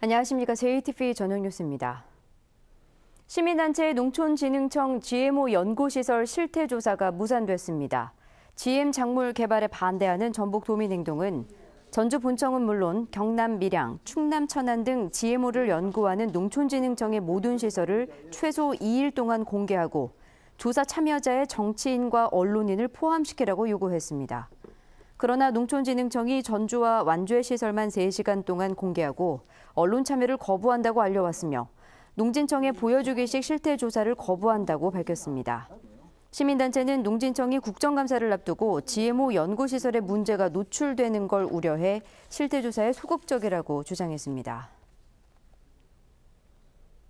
안녕하십니까. JTV 저녁 뉴스입니다. 시민단체 농촌진흥청 GMO 연구시설 실태조사가 무산됐습니다. GM 작물 개발에 반대하는 전북 도민행동은 전주 본청은 물론 경남 밀양, 충남 천안 등 GMO를 연구하는 농촌진흥청의 모든 시설을 최소 2일 동안 공개하고 조사 참여자의 정치인과 언론인을 포함시키라고 요구했습니다. 그러나 농촌진흥청이 전주와 완주의 시설만 3시간 동안 공개하고 언론 참여를 거부한다고 알려왔으며 농진청의 보여주기식 실태 조사를 거부한다고 밝혔습니다. 시민단체는 농진청이 국정감사를 앞두고 GMO 연구시설의 문제가 노출되는 걸 우려해 실태조사에 소극적이라고 주장했습니다.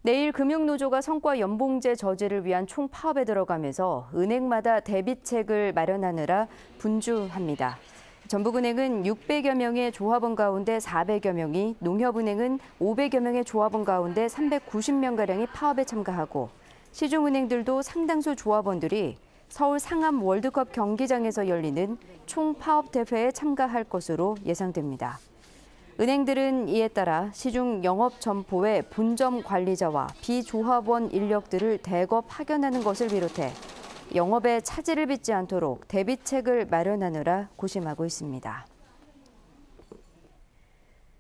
내일 금융노조가 성과 연봉제 저지를 위한 총파업에 들어가면서 은행마다 대비책을 마련하느라 분주합니다. 전북은행은 600여 명의 조합원 가운데 400여 명이, 농협은행은 500여 명의 조합원 가운데 390명가량이 파업에 참가하고 시중은행들도 상당수 조합원들이 서울 상암 월드컵 경기장에서 열리는 총파업 대회에 참가할 것으로 예상됩니다. 은행들은 이에 따라 시중 영업 점포에 분점 관리자와 비조합원 인력들을 대거 파견하는 것을 비롯해 영업에 차질을 빚지 않도록 대비책을 마련하느라 고심하고 있습니다.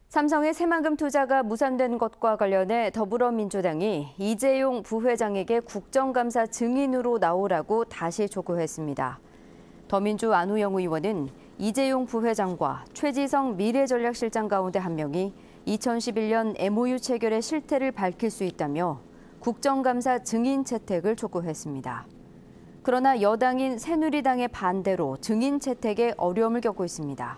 삼성의 새만금 투자가 무산된 것과 관련해 더불어민주당이 이재용 부회장에게 국정감사 증인으로 나오라고 다시 조고했습니다. 더민주 안우영 의원은 이재용 부회장과 최지성 미래전략실장 가운데 한 명이 2011년 MOU 체결의 실태를 밝힐 수 있다며 국정감사 증인 채택을 촉구했습니다. 그러나 여당인 새누리당의 반대로 증인 채택에 어려움을 겪고 있습니다.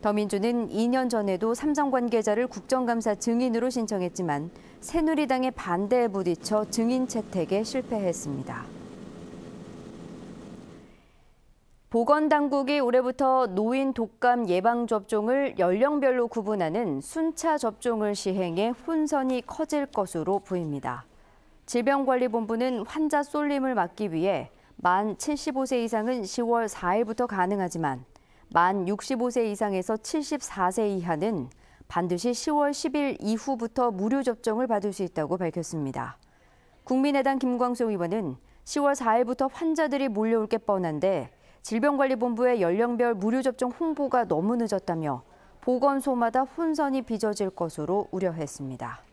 더민주는 2년 전에도 삼성 관계자를 국정감사 증인으로 신청했지만 새누리당의 반대에 부딪혀 증인 채택에 실패했습니다. 보건당국이 올해부터 노인 독감 예방접종을 연령별로 구분하는 순차 접종을 시행해 혼선이 커질 것으로 보입니다. 질병관리본부는 환자 쏠림을 막기 위해 만 75세 이상은 10월 4일부터 가능하지만 만 65세 이상에서 74세 이하는 반드시 10월 10일 이후부터 무료 접종을 받을 수 있다고 밝혔습니다. 국민의당 김광수 의원은 10월 4일부터 환자들이 몰려올 게 뻔한데 질병관리본부의 연령별 무료 접종 홍보가 너무 늦었다며 보건소마다 혼선이 빚어질 것으로 우려했습니다.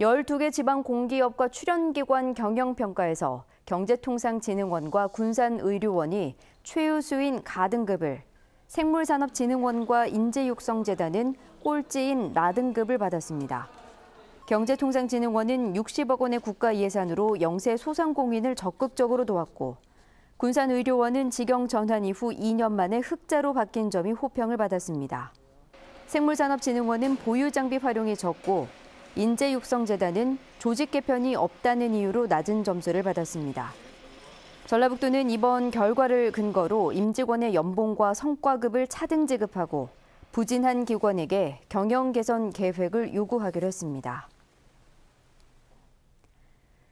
12개 지방 공기업과 출연기관 경영평가에서 경제통상진흥원과 군산의료원이 최우수인 가등급을, 생물산업진흥원과 인재육성재단은 꼴찌인 나등급을 받았습니다. 경제통상진흥원은 60억 원의 국가 예산으로 영세 소상공인을 적극적으로 도왔고, 군산의료원은 직영 전환 이후 2년 만에 흑자로 바뀐 점이 호평을 받았습니다. 생물산업진흥원은 보유 장비 활용이 적고 인재육성재단은 조직 개편이 없다는 이유로 낮은 점수를 받았습니다. 전라북도는 이번 결과를 근거로 임직원의 연봉과 성과급을 차등 지급하고 부진한 기관에게 경영 개선 계획을 요구하기로 했습니다.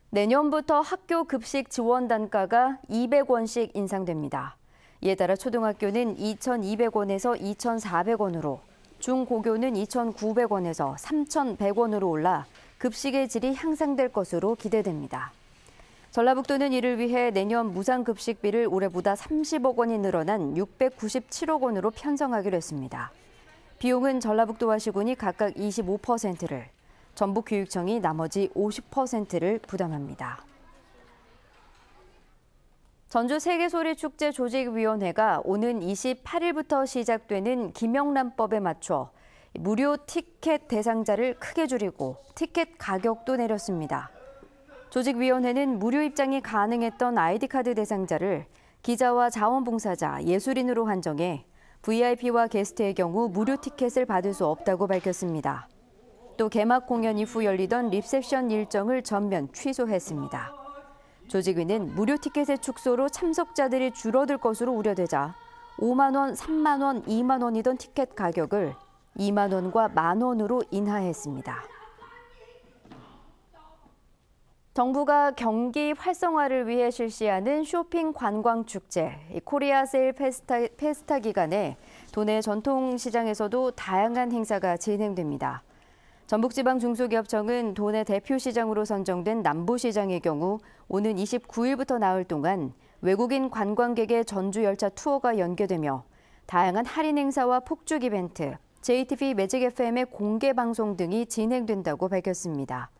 내년부터 학교 급식 지원 단가가 200원씩 인상됩니다. 이에 따라 초등학교는 2,200원에서 2,400원으로 중고교는 2,900원에서 3,100원으로 올라 급식의 질이 향상될 것으로 기대됩니다. 전라북도는 이를 위해 내년 무상급식비를 올해보다 30억 원이 늘어난 697억 원으로 편성하기로 했습니다. 비용은 전라북도와 시군이 각각 25%를, 전북교육청이 나머지 50%를 부담합니다. 전주 세계소리축제 조직위원회가 오는 28일부터 시작되는 김영란법에 맞춰 무료 티켓 대상자를 크게 줄이고 티켓 가격도 내렸습니다. 조직위원회는 무료 입장이 가능했던 아이디카드 대상자를 기자와 자원봉사자, 예술인으로 한정해 VIP와 게스트의 경우 무료 티켓을 받을 수 없다고 밝혔습니다. 또 개막 공연 이후 열리던 리셉션 일정을 전면 취소했습니다. 조직위는 무료 티켓의 축소로 참석자들이 줄어들 것으로 우려되자 5만 원, 3만 원, 2만 원이던 티켓 가격을 2만 원과 만 원으로 인하했습니다. 정부가 경기 활성화를 위해 실시하는 쇼핑 관광 축제 코리아 세일 페스타, 페스타 기간에 도내 전통 시장에서도 다양한 행사가 진행됩니다. 전북지방중소기업청은 도내 대표시장으로 선정된 남부시장의 경우 오는 29일부터 나흘 동안 외국인 관광객의 전주 열차 투어가 연계되며 다양한 할인 행사와 폭죽 이벤트, JTV 매직 FM의 공개 방송 등이 진행된다고 밝혔습니다.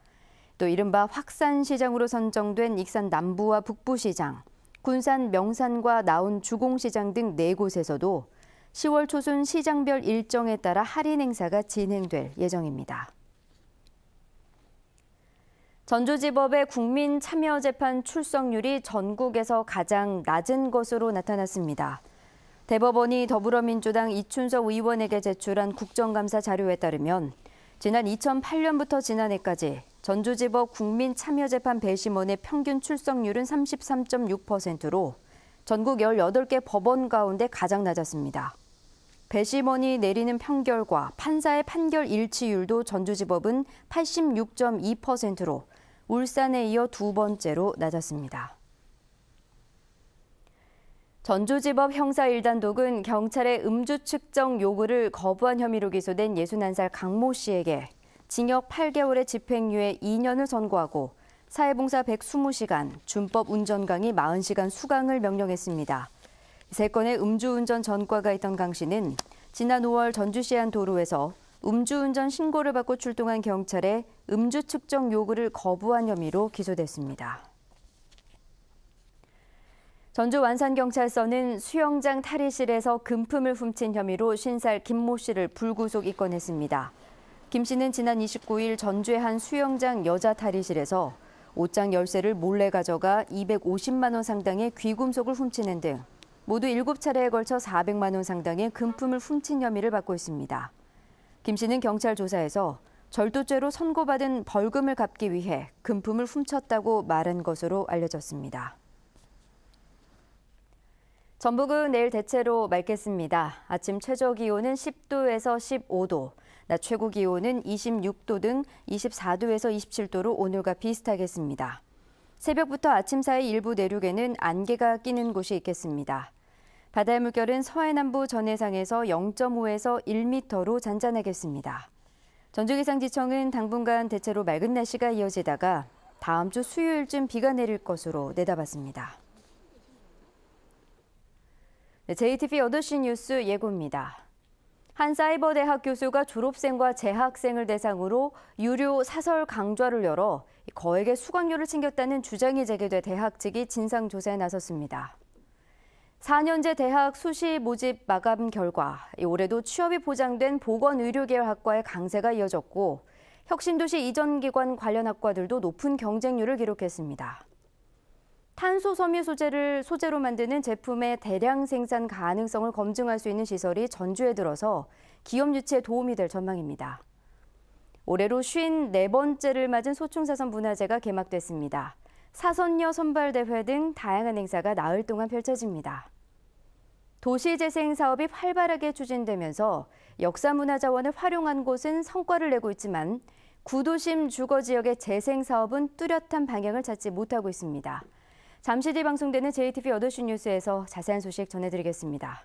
또 이른바 확산시장으로 선정된 익산 남부와 북부시장, 군산 명산과 나온 주공시장 등 네 곳에서도 10월 초순 시장별 일정에 따라 할인 행사가 진행될 예정입니다. 전주지법의 국민참여재판 출석률이 전국에서 가장 낮은 것으로 나타났습니다. 대법원이 더불어민주당 이춘석 의원에게 제출한 국정감사 자료에 따르면 지난 2008년부터 지난해까지 전조지법 국민참여재판 배심원의 평균 출석률은 33.6%로 전국 18개 법원 가운데 가장 낮았습니다. 배심원이 내리는 판결과 판사의 판결 일치율도 전주지법은 86.2%로 울산에 이어 두 번째로 낮았습니다. 전주지법 형사 1단독은 경찰의 음주 측정 요구를 거부한 혐의로 기소된 61살 강모 씨에게 징역 8개월의 집행유예 2년을 선고하고 사회봉사 120시간, 준법 운전 강의 40시간 수강을 명령했습니다. 세 건의 음주운전 전과가 있던 강 씨는 지난 5월 전주시 한 도로에서 음주운전 신고를 받고 출동한 경찰에 음주 측정 요구를 거부한 혐의로 기소됐습니다. 전주 완산경찰서는 수영장 탈의실에서 금품을 훔친 혐의로 신살 김모 씨를 불구속 입건했습니다. 김 씨는 지난 29일 전주의 한 수영장 여자 탈의실에서 옷장 열쇠를 몰래 가져가 250만 원 상당의 귀금속을 훔치는 등 모두 7차례에 걸쳐 400만 원 상당의 금품을 훔친 혐의를 받고 있습니다. 김 씨는 경찰 조사에서 절도죄로 선고받은 벌금을 갚기 위해 금품을 훔쳤다고 말한 것으로 알려졌습니다. 전북은 내일 대체로 맑겠습니다. 아침 최저 기온은 10도에서 15도, 낮 최고 기온은 26도 등 24도에서 27도로 오늘과 비슷하겠습니다. 새벽부터 아침 사이 일부 내륙에는 안개가 끼는 곳이 있겠습니다. 바다의 물결은 서해남부 전해상에서 0.5에서 1m로 잔잔하겠습니다. 전주기상지청은 당분간 대체로 맑은 날씨가 이어지다가 다음 주 수요일쯤 비가 내릴 것으로 내다봤습니다. j t b 8시 뉴스 예고입니다. 한 사이버대학 교수가 졸업생과 재학생을 대상으로 유료 사설 강좌를 열어 거액의 수강료를 챙겼다는 주장이 제기돼 대학 측이 진상조사에 나섰습니다. 4년제 대학 수시 모집 마감 결과 올해도 취업이 보장된 보건의료계열 학과의 강세가 이어졌고 혁신도시 이전 기관 관련 학과들도 높은 경쟁률을 기록했습니다. 탄소 섬유 소재를 소재로 만드는 제품의 대량 생산 가능성을 검증할 수 있는 시설이 전주에 들어서 기업 유치에 도움이 될 전망입니다. 올해로 54번째를 맞은 소충사선 문화제가 개막됐습니다. 사선녀 선발대회 등 다양한 행사가 나흘 동안 펼쳐집니다. 도시재생 사업이 활발하게 추진되면서 역사문화 자원을 활용한 곳은 성과를 내고 있지만 구도심 주거 지역의 재생 사업은 뚜렷한 방향을 찾지 못하고 있습니다. 잠시 뒤 방송되는 j t b 8시 뉴스에서 자세한 소식 전해드리겠습니다.